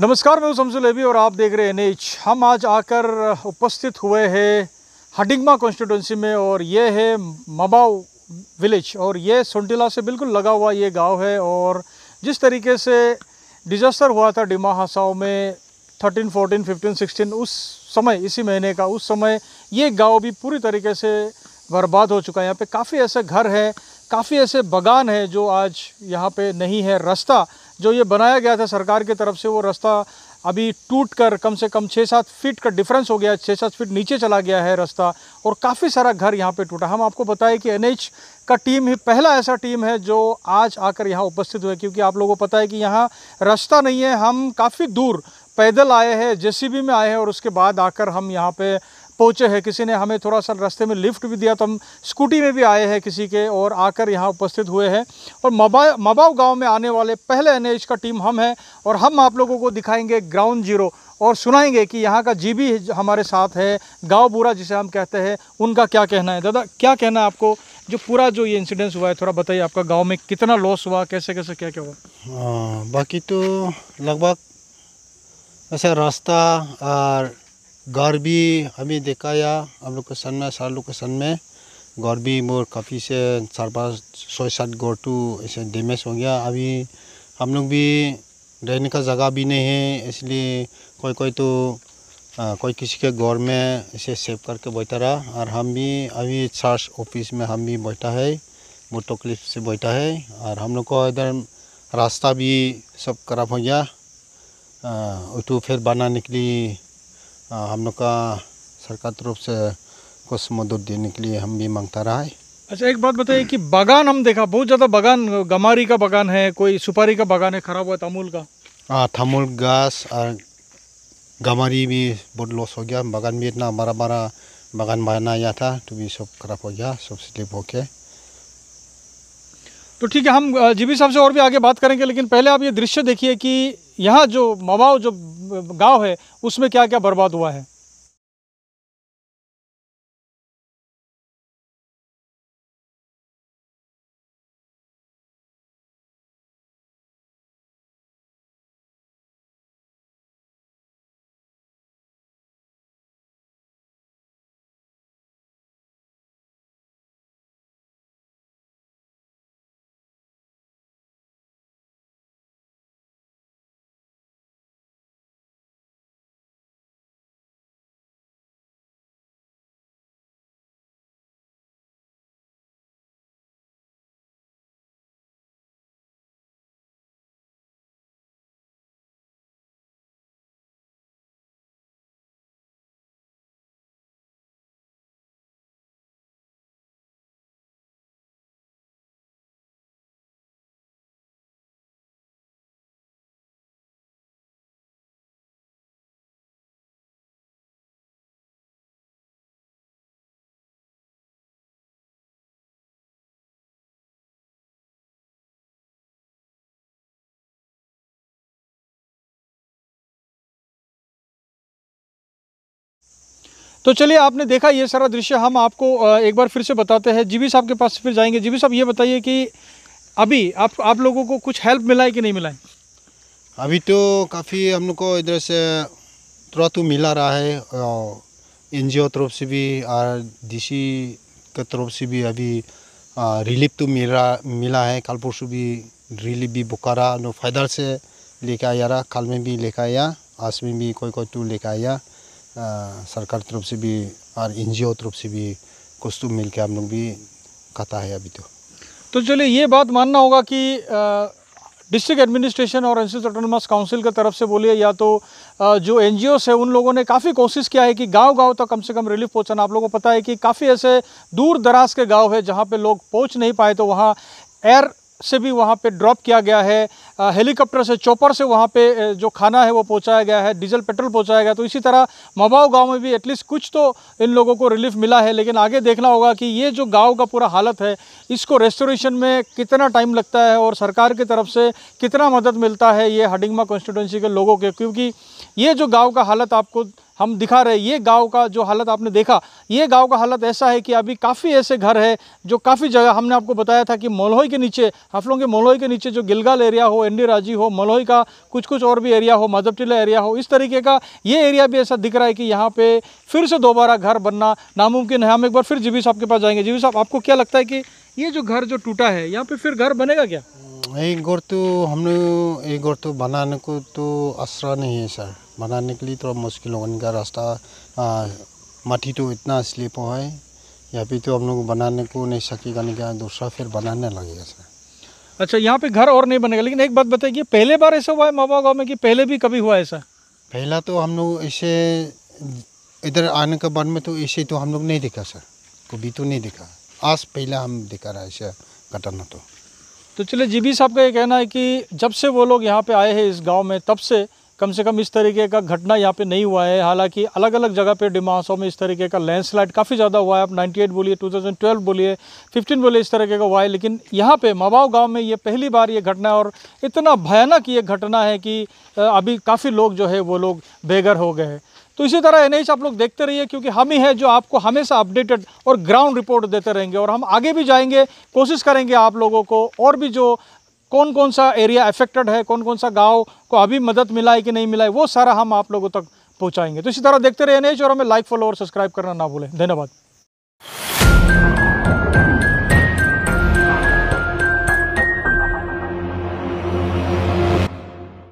नमस्कार मैं समझू लेवी और आप देख रहे हैं एनएच हम आज आकर उपस्थित हुए हैं हडिंगमा कॉन्स्टिट्यूंसी में और ये है मबाव विलेज और ये सोनटिला से बिल्कुल लगा हुआ ये गांव है और जिस तरीके से डिजास्टर हुआ था डिमा हासाओ में 13, 14, 15, 16 उस समय इसी महीने का उस समय ये गांव भी पूरी तरीके से बर्बाद हो चुका है यहाँ पे काफ़ी ऐसे घर हैं काफ़ी ऐसे बगान हैं जो आज यहाँ पे नहीं है रास्ता जो ये बनाया गया था सरकार की तरफ से वो रास्ता अभी टूट कर कम से कम छः सात फीट का डिफरेंस हो गया है छः सात फीट नीचे चला गया है रास्ता और काफ़ी सारा घर यहाँ पे टूटा हम आपको बताएं कि एनएच का टीम ही पहला ऐसा टीम है जो आज आकर यहाँ उपस्थित हुए क्योंकि आप लोगों को पता है कि यहाँ रास्ता नहीं है हम काफ़ी दूर पैदल आए हैं जेसीबी में आए हैं और उसके बाद आकर हम यहाँ पे पहुँचे हैं किसी ने हमें थोड़ा सा रास्ते में लिफ्ट भी दिया तो हम स्कूटी में भी आए हैं किसी के और आकर यहाँ उपस्थित हुए हैं और मबा मबाव गाँव में आने वाले पहले एन का टीम हम हैं और हम आप लोगों को दिखाएंगे ग्राउंड जीरो और सुनाएंगे कि यहाँ का जी हमारे साथ है गाँव बुरा जिसे हम कहते हैं उनका क्या कहना है दादा क्या कहना है आपको जो पूरा जो ये इंसिडेंस हुआ है थोड़ा बताइए आपका गाँव में कितना लॉस हुआ कैसे कैसे क्या क्या हुआ हाँ, बाकी तो लगभग ऐसा रास्ता और घर भी अभी देखा या हम लोग के सन में सार लोग के सन में घर भी मोर काफ़ी से चार पाँच सौ सात घर टू ऐसे डेमेज हो गया अभी हम लोग भी रहने का जगह भी नहीं है इसलिए कोई कोई तो आ, कोई किसी के गौर में इसे सेव करके बैठा रहा और हम भी अभी चार्ज ऑफिस में हम भी बैठा है मोटो तकलीफ से बैठा है और हम लोग को इधर रास्ता भी सब खराब हो गया तो फिर बनाने के लिए हम लोग का सरकार तरफ से कुछ मदद देने के लिए हम भी मांगता रहा है अच्छा एक बात बताइए कि बागान हम देखा बहुत ज़्यादा बागान गमारी का बागान है कोई सुपारी का बागान है खराब हुआ तमूल का हाँ थामूल घास और गमारी भी बहुत लॉस हो गया बागान भी इतना बड़ा बड़ा बागान बनाया था तो भी सब खराब हो गया सब स्लिप हो के तो ठीक है हम जीबी साहब से और भी आगे बात करेंगे लेकिन पहले आप ये दृश्य देखिए कि यहाँ जो मवाओ जो गांव है उसमें क्या क्या बर्बाद हुआ है तो चलिए आपने देखा ये सारा दृश्य हम आपको एक बार फिर से बताते हैं जीबी साहब के पास फिर जाएंगे जीबी साहब ये बताइए कि अभी आप आप लोगों को कुछ हेल्प मिला है कि नहीं मिला है अभी तो काफ़ी हम लोग को इधर से थोड़ा तो मिला रहा है एन जी तरफ से भी और डी सी के तरफ से भी अभी रिलीफ तो मिला मिला है कल परसों भी रिलीफ भी बुकारा नो फायदा से लेकर आया रहा कल में भी लेकर आया आज में भी कोई कोई तो लेकर आया सरकार तरफ से भी और एन तरफ से भी कुछ तो मिल के हम लोग भी कहता है अभी तो तो चलिए ये बात मानना होगा कि डिस्ट्रिक्ट एडमिनिस्ट्रेशन और एन ऑटोनमस काउंसिल की तरफ से बोलिए या तो जो एन जी है उन लोगों ने काफ़ी कोशिश किया है कि गांव गांव तक तो कम से कम रिलीफ पहुँचाना आप लोगों को पता है कि काफ़ी ऐसे दूर दराज के गांव है जहाँ पे लोग पहुंच नहीं पाए तो वहाँ एयर से भी वहाँ पे ड्रॉप किया गया है हेलीकॉप्टर से चॉपर से वहाँ पे जो खाना है वो पहुँचाया गया है डीजल पेट्रोल पहुँचाया गया तो इसी तरह मबाव गांव में भी एटलीस्ट कुछ तो इन लोगों को रिलीफ मिला है लेकिन आगे देखना होगा कि ये जो गांव का पूरा हालत है इसको रेस्टोरेशन में कितना टाइम लगता है और सरकार की तरफ से कितना मदद मिलता है ये हडिंगमा कॉन्स्टिट्यूंसी के लोगों के क्योंकि ये जो गाँव का हालत आपको हम दिखा रहे ये गांव का जो हालत आपने देखा ये गांव का हालत ऐसा है कि अभी काफ़ी ऐसे घर है जो काफ़ी जगह हमने आपको बताया था कि मोलहोई के नीचे हफलों के मोलहोई के नीचे जो गिलगाल एरिया हो एनडी राजी हो मोलहोई का कुछ कुछ और भी एरिया हो माधव टीला एरिया हो इस तरीके का ये एरिया भी ऐसा दिख रहा है कि यहाँ पर फिर से दोबारा घर बनना नामुमकिन है हम एक बार फिर जीवी साहब के पास जाएंगे जीवी साहब आपको क्या लगता है कि ये जो घर जो टूटा है यहाँ पर फिर घर बनेगा क्या एक घर तो हमने एक घर तो बनाने को तो आसरा नहीं है सर बनाने के लिए थोड़ा मुश्किल होगा इनका रास्ता आ, माटी तो इतना स्लिप हो है या फिर तो हम लोग बनाने को नहीं सकेगा नहीं क्या दूसरा फिर बनाने लगेगा सर अच्छा यहाँ पे घर और नहीं बनेगा लेकिन एक बात बताइए पहले बार ऐसा हुआ है मावा गाँव में कि पहले भी कभी हुआ ऐसा पहला तो हम लोग ऐसे इधर आने के बाद में तो ऐसे तो हम लोग नहीं देखा सर कभी तो नहीं देखा आज पहला हम देखा रहा ऐसा घटना तो तो चलिए जी साहब का ये कहना है कि जब से वो लोग यहाँ पे आए हैं इस गांव में तब से कम से कम इस तरीके का घटना यहाँ पे नहीं हुआ है हालांकि अलग अलग जगह पे डिमासों में इस तरीके का लैंडस्लाइड काफ़ी ज़्यादा हुआ है आप 98 बोलिए 2012 बोलिए 15 बोलिए इस तरीके का हुआ है लेकिन यहाँ पे मबाव गांव में ये पहली बार ये घटना है और इतना भयानक ये घटना है कि अभी काफ़ी लोग जो है वो लोग बेघर हो गए हैं तो इसी तरह एन आप लोग देखते रहिए क्योंकि हम ही है जो आपको हमेशा अपडेटेड और ग्राउंड रिपोर्ट देते रहेंगे और हम आगे भी जाएंगे कोशिश करेंगे आप लोगों को और भी जो कौन कौन सा एरिया अफेक्टेड है कौन कौन सा गांव को अभी मदद मिला है कि नहीं मिला है वो सारा हम आप लोगों तक पहुंचाएंगे तो इसी तरह देखते रहिए एन और हमें लाइक फॉलो और सब्सक्राइब करना ना भूलें धन्यवाद